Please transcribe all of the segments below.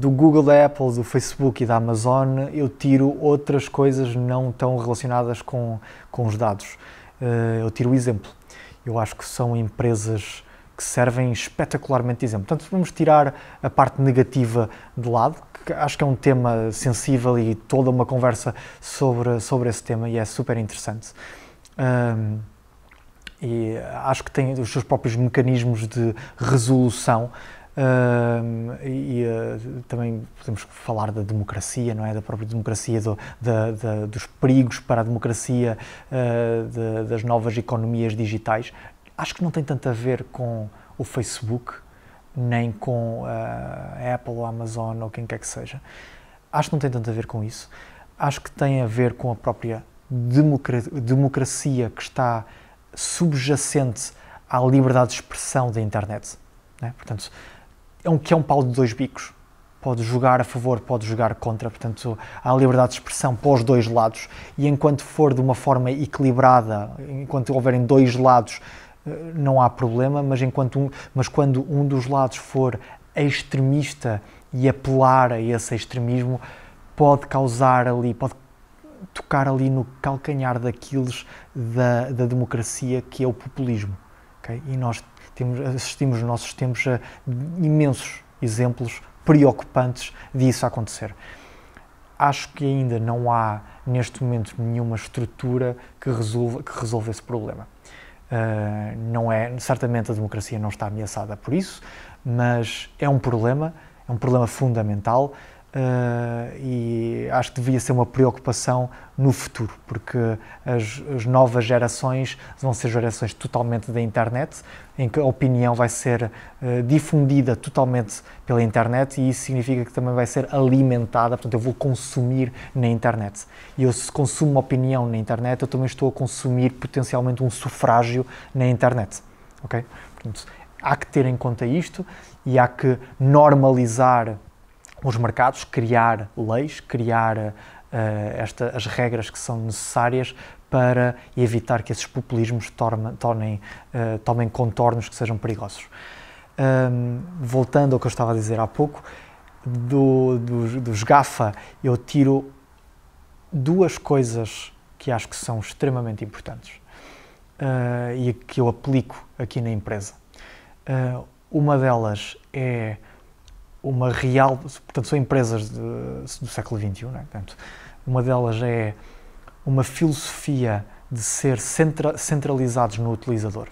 do Google, da Apple, do Facebook e da Amazon, eu tiro outras coisas não tão relacionadas com, com os dados. Eh, eu tiro o exemplo. Eu acho que são empresas que servem espetacularmente de exemplo. Portanto, vamos tirar a parte negativa de lado, que acho que é um tema sensível e toda uma conversa sobre, sobre esse tema e é super interessante. Um, e acho que tem os seus próprios mecanismos de resolução e uh, também podemos falar da democracia, não é? Da própria democracia, do, da, da, dos perigos para a democracia, uh, de, das novas economias digitais. Acho que não tem tanto a ver com o Facebook, nem com eh, a Apple ou a Amazon ou quem quer que seja. Acho que não tem tanto a ver com isso. Acho que tem a ver com a própria democracia que está subjacente à liberdade de expressão da internet. Né? Portanto, é um, que é um pau de dois bicos. Pode jogar a favor, pode jogar contra, portanto há liberdade de expressão para os dois lados e enquanto for de uma forma equilibrada, enquanto houverem dois lados, eh, não há problema, mas, enquanto um, mas quando um dos lados for extremista e apelar a esse extremismo, pode causar ali, pode tocar ali no calcanhar daqueles da, da democracia que é o populismo. Okay? E nós temos, assistimos nos nossos tempos a imensos exemplos preocupantes disso acontecer. Acho que ainda não há, neste momento, nenhuma estrutura que resolva, que resolva esse problema. Uh, não é, certamente a democracia não está ameaçada por isso, mas é um problema, é um problema fundamental Uh, e acho que devia ser uma preocupação no futuro, porque as, as, novas gerações vão ser gerações totalmente da internet, em que a opinião vai ser uh, difundida totalmente pela internet e isso significa que também vai ser alimentada, portanto eu vou consumir na internet. E eu se consumo uma opinião na internet, eu também estou a consumir potencialmente um sufrágio na internet, ok? Portanto, há que ter em conta isto e há que normalizar os mercados, criar leis, criar uh, esta, as regras que são necessárias para evitar que esses populismos tornem, tornem, uh, tomem contornos que sejam perigosos. Um, voltando ao que eu estava a dizer há pouco, do, do, dos GAFA, eu tiro duas coisas que acho que são extremamente importantes uh, e que eu aplico aqui na empresa. Eh, uma delas é uma real. Portanto, são empresas de, do século XXI, né? portanto, uma delas é uma filosofia de ser centra, centralizados no utilizador.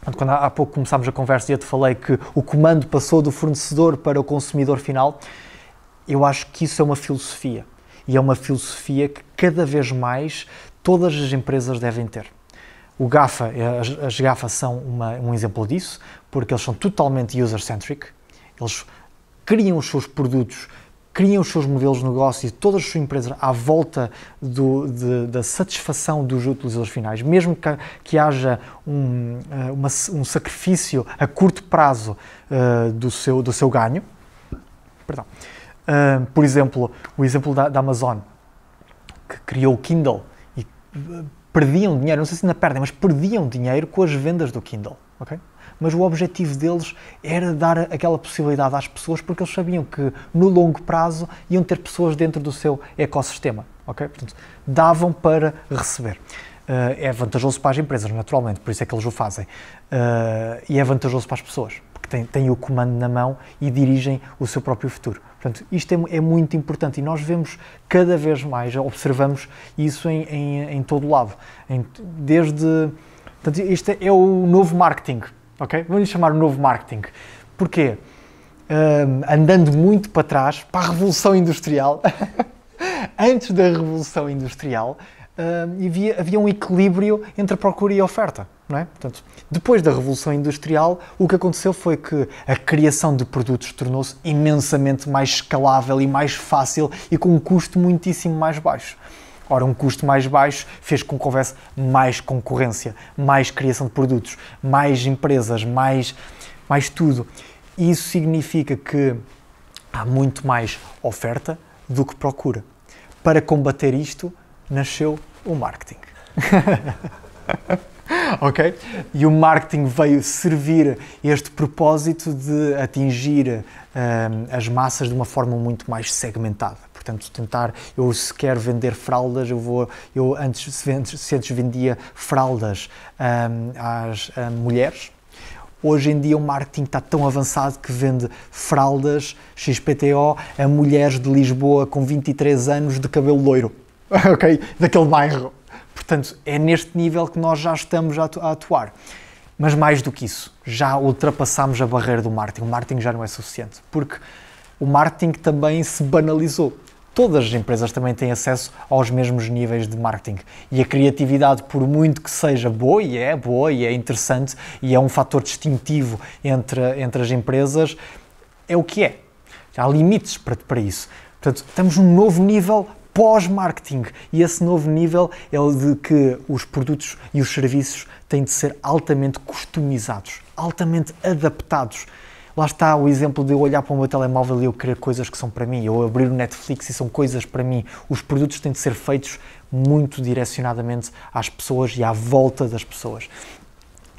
Portanto, quando há, há pouco começámos a conversa e eu te falei que o comando passou do fornecedor para o consumidor final, eu acho que isso é uma filosofia. E é uma filosofia que cada vez mais todas as empresas devem ter. O GAFA, eh, as, as GAFA são uma, um exemplo disso, porque eles são totalmente user-centric. Eles criam os seus produtos, criam os seus modelos de negócio e todas as suas empresas à volta do, de, da satisfação dos utilizadores finais, mesmo que, que haja um, eh, uma, um sacrifício a curto prazo uh, do, seu, do seu ganho. Perdão. Uh, por exemplo, o exemplo da, da, Amazon, que criou o Kindle e perdiam dinheiro, não sei se ainda perdem, mas perdiam dinheiro com as vendas do Kindle. Okay? mas o objetivo deles era dar aquela possibilidade às pessoas porque eles sabiam que no longo prazo iam ter pessoas dentro do seu ecossistema, ok? Portanto, davam para receber. Uh, é vantajoso para as empresas, naturalmente, por isso é que eles o fazem. Uh, e é vantajoso para as pessoas, porque têm, têm, o comando na mão e dirigem o seu próprio futuro. Portanto, isto é, é muito importante e nós vemos cada vez mais, observamos isso em, em, em todo lado. Em, desde. Portanto, este é, é o novo marketing, ok? Vamos chamar o novo marketing. Porquê? Um, andando muito para trás, para a Revolução Industrial, antes da Revolução Industrial, um, havia, havia um equilíbrio entre procura e oferta. Não é? Portanto, depois da Revolução Industrial, o que aconteceu foi que a criação de produtos tornou-se imensamente mais escalável e mais fácil e com um custo muitíssimo mais baixo. Ora, um custo mais baixo fez com que houvesse mais concorrência, mais criação de produtos, mais empresas, mais, mais tudo. Isso significa que há muito mais oferta do que procura. Para combater isto, nasceu o marketing. ok? E o marketing veio servir este propósito de atingir uh, as massas de uma forma muito mais segmentada. Portanto, tentar, eu se quero vender fraldas, eu vou, eu antes, se antes, vendia fraldas às ah, mulheres, Hoje em dia o marketing está tão avançado que vende fraldas XPTO a mulheres de Lisboa com 23 anos de cabelo loiro, ok? Daquele bairro. Portanto, é neste nível que nós já estamos a atuar. Mas mais do que isso, já ultrapassámos a barreira do marketing. O marketing já não é suficiente, porque o marketing também se banalizou todas as empresas também têm acesso aos mesmos níveis de marketing. E a criatividade, por muito que seja boa, e é boa, e é interessante, e é um fator distintivo entre, entre as empresas, é o que é. Há limites para, para isso. Portanto, estamos num novo nível pós-marketing. E esse novo nível é o de que os produtos e os serviços têm de ser altamente customizados, altamente adaptados lá está o exemplo de eu olhar para o meu telemóvel e eu querer coisas que são para mim, ou abrir o Netflix e são coisas para mim. Os produtos têm de ser feitos muito direcionadamente às pessoas e à volta das pessoas.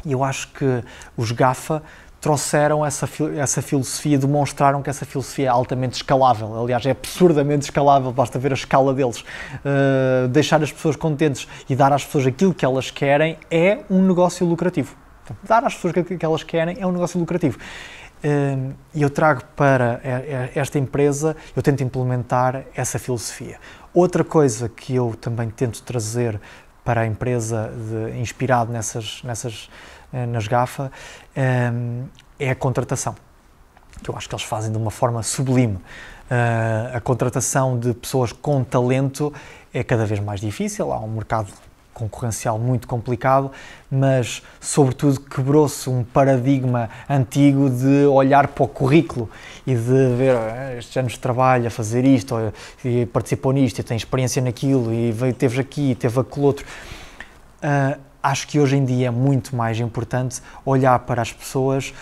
E eu acho que os GAFA trouxeram essa, essa filosofia, demonstraram que essa filosofia é altamente escalável. Aliás, é absurdamente escalável, basta ver a escala deles. Uh, deixar as pessoas contentes e dar às pessoas aquilo que elas querem é um negócio lucrativo. Dar às pessoas aquilo que elas querem é um negócio lucrativo. Ehm, e eu trago para esta empresa, eu tento implementar essa filosofia. Outra coisa que eu também tento trazer para a empresa, de, inspirado nessas, nessas eh, nas GAFA, ehm, é a contratação, que eu acho que eles fazem de uma forma sublime. Eh, a contratação de pessoas com talento é cada vez mais difícil, há um mercado concorrencial muito complicado, mas sobretudo quebrou-se um paradigma antigo de olhar para o currículo e de ver ah, estes anos de trabalho a fazer isto, ou, e participou nisto, e tem experiência naquilo, e veio, teve aqui, e teve aquele outro. Uh, acho que hoje em dia é muito mais importante olhar para as pessoas,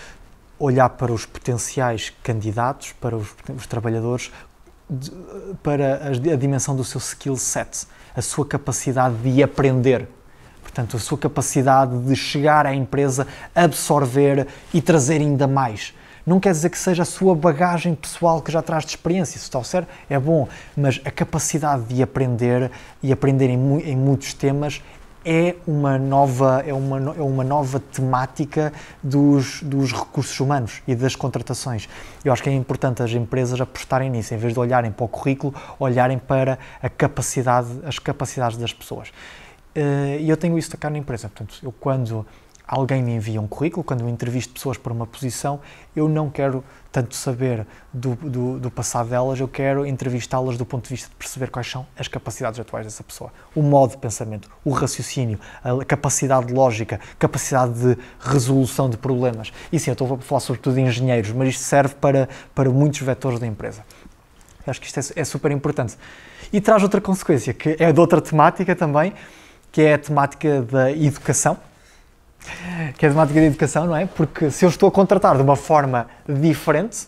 olhar para os potenciais candidatos, para os, os trabalhadores, de, para a, a dimensão do seu skill set a sua capacidade de aprender. Portanto, a sua capacidade de chegar à empresa, absorver e trazer ainda mais. Não quer dizer que seja a sua bagagem pessoal que já traz de experiência, se está ao certo, é bom, mas a capacidade de aprender e aprender em, mu em muitos temas é uma nova, é uma, é uma nova temática dos, dos recursos humanos e das contratações. Eu acho que é importante as empresas apostarem nisso, em vez de olharem para o currículo, olharem para a capacidade, as capacidades das pessoas. Eh, e eu tenho isso cá na empresa, portanto, eu quando alguém me envia um currículo, quando eu entrevisto pessoas para uma posição, eu não quero tanto saber do, do, do passado delas, eu quero entrevistá-las do ponto de vista de perceber quais são as capacidades atuais dessa pessoa. O modo de pensamento, o raciocínio, a capacidade lógica, capacidade de resolução de problemas. E sim, eu estou a falar sobretudo de engenheiros, mas isto serve para, para muitos vetores da empresa. Eu acho que isto é, é super importante. E traz outra consequência, que é de outra temática também, que é a temática da educação que é de matemática de educação, não é? Porque se eu estou a contratar de uma forma diferente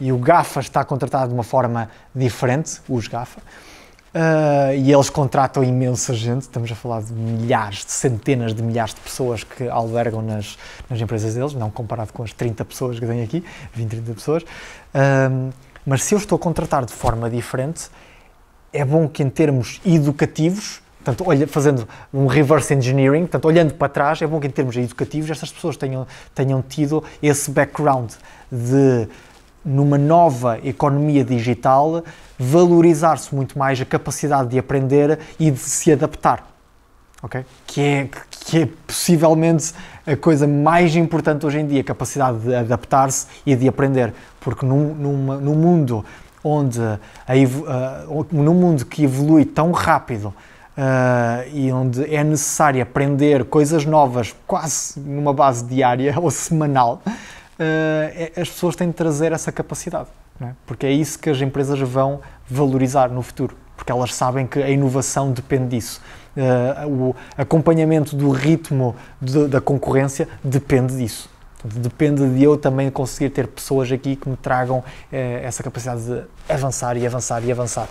e o GAFA está contratado de uma forma diferente, os GAFA, uh, e eles contratam imensa gente, estamos a falar de milhares, de centenas de milhares de pessoas que albergam nas, nas empresas deles, não comparado com as 30 pessoas que têm aqui, 20, 30 pessoas. Uh, mas se eu estou a contratar de forma diferente, é bom que em termos educativos Portanto, olha, fazendo um reverse engineering, portanto, olhando para trás, é bom que em termos educativos estas pessoas tenham, tenham tido esse background de, numa nova economia digital, valorizar-se muito mais a capacidade de aprender e de se adaptar. Okay? Que, é, que é possivelmente a coisa mais importante hoje em dia, a capacidade de adaptar-se e de aprender. Porque num, numa, num mundo onde a, uh, num mundo que evolui tão rápido, Uh, e onde é necessário aprender coisas novas quase numa base diária ou semanal, uh, as pessoas têm de trazer essa capacidade, é? porque é isso que as empresas vão valorizar no futuro, porque elas sabem que a inovação depende disso. Uh, o acompanhamento do ritmo de, da concorrência depende disso. Depende de eu também conseguir ter pessoas aqui que me tragam eh, essa capacidade de avançar e avançar e avançar.